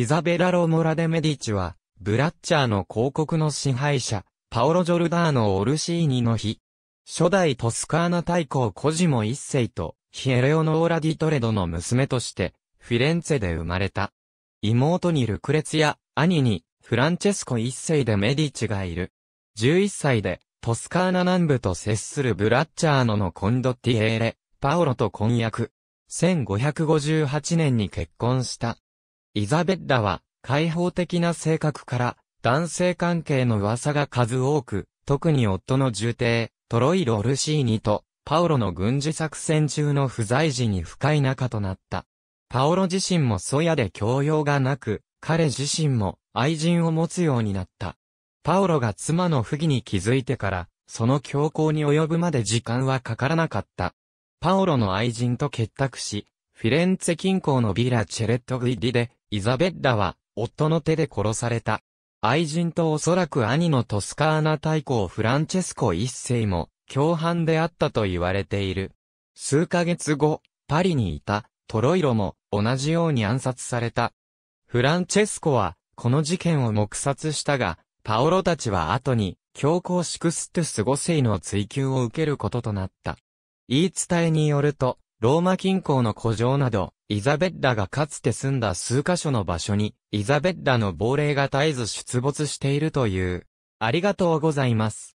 イザベラ・ロモラ・デ・メディチは、ブラッチャーの広告の支配者、パオロ・ジョルダーノ・オルシーニの日、初代トスカーナ大公コジモ一世と、ヒエレオノーラ・ディトレドの娘として、フィレンツェで生まれた。妹にルクレツや、兄に、フランチェスコ一世でメディチがいる。11歳で、トスカーナ南部と接するブラッチャーノのコンドッティエーレ、パオロと婚約。1558年に結婚した。イザベッダは、開放的な性格から、男性関係の噂が数多く、特に夫の重帝、トロイ・ロルシーニと、パオロの軍事作戦中の不在時に不快仲となった。パオロ自身もソヤで教養がなく、彼自身も愛人を持つようになった。パオロが妻の不義に気づいてから、その強行に及ぶまで時間はかからなかった。パオロの愛人と結託し、フィレンツェ近郊のビラ・チェレット・グイディでイザベッラは、夫の手で殺された。愛人とおそらく兄のトスカーナ大公フランチェスコ一世も、共犯であったと言われている。数ヶ月後、パリにいた、トロイロも、同じように暗殺された。フランチェスコは、この事件を黙殺したが、パオロたちは後に、教皇シクスて、過ス5世の追及を受けることとなった。言い伝えによると、ローマ近郊の古城など、イザベッラがかつて住んだ数カ所の場所に、イザベッラの亡霊が絶えず出没しているという。ありがとうございます。